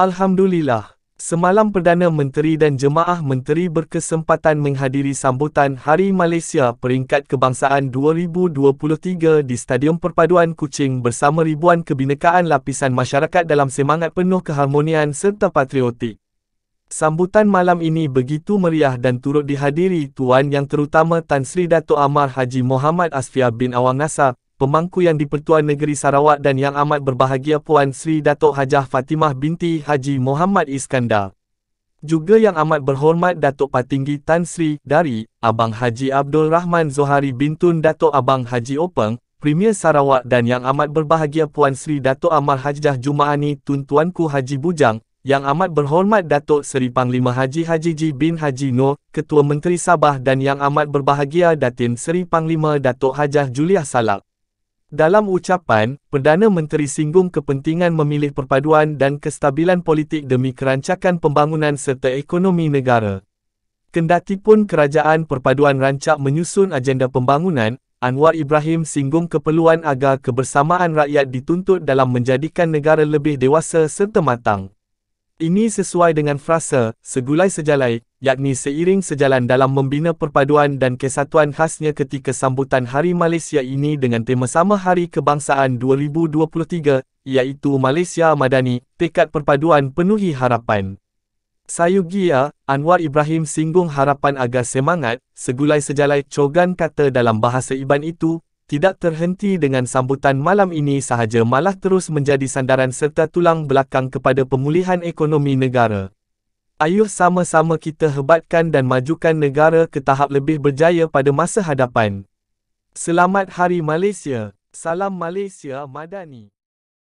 Alhamdulillah, semalam Perdana Menteri dan Jemaah Menteri berkesempatan menghadiri sambutan Hari Malaysia Peringkat Kebangsaan 2023 di Stadium Perpaduan Kuching bersama ribuan kebinekaan lapisan masyarakat dalam semangat penuh keharmonian serta patriotik. Sambutan malam ini begitu meriah dan turut dihadiri Tuan Yang Terutama Tan Sri Dato' Amar Haji Muhammad Asfia bin Awang Nasab, pemangku yang di dipertua negeri Sarawak dan yang amat berbahagia Puan Sri Datuk Hajah Fatimah binti Haji Muhammad Iskandar. Juga yang amat berhormat Datuk Patinggi Tan Sri dari Abang Haji Abdul Rahman Zohari Bintun Datuk Abang Haji Openg, Premier Sarawak dan yang amat berbahagia Puan Sri Datuk Amar Hajjah Jumaani Tun Tuntuanku Haji Bujang, yang amat berhormat Datuk Seri Panglima Haji Haji Ji bin Haji Noor, Ketua Menteri Sabah dan yang amat berbahagia Datin Seri Panglima Datuk Hajah Julia Salak. Dalam ucapan, Perdana Menteri singgung kepentingan memilih perpaduan dan kestabilan politik demi kerancakan pembangunan serta ekonomi negara. Kendatipun kerajaan perpaduan rancak menyusun agenda pembangunan, Anwar Ibrahim singgung keperluan agar kebersamaan rakyat dituntut dalam menjadikan negara lebih dewasa serta matang. Ini sesuai dengan frasa, segulai sejalai, yakni seiring sejalan dalam membina perpaduan dan kesatuan khasnya ketika sambutan Hari Malaysia ini dengan tema sama Hari Kebangsaan 2023, iaitu Malaysia Madani, tekad perpaduan penuhi harapan. Sayugia, Anwar Ibrahim singgung harapan agar semangat, segulai sejalai cogan kata dalam bahasa Iban itu, tidak terhenti dengan sambutan malam ini sahaja malah terus menjadi sandaran serta tulang belakang kepada pemulihan ekonomi negara. Ayuh sama-sama kita hebatkan dan majukan negara ke tahap lebih berjaya pada masa hadapan. Selamat Hari Malaysia. Salam Malaysia Madani.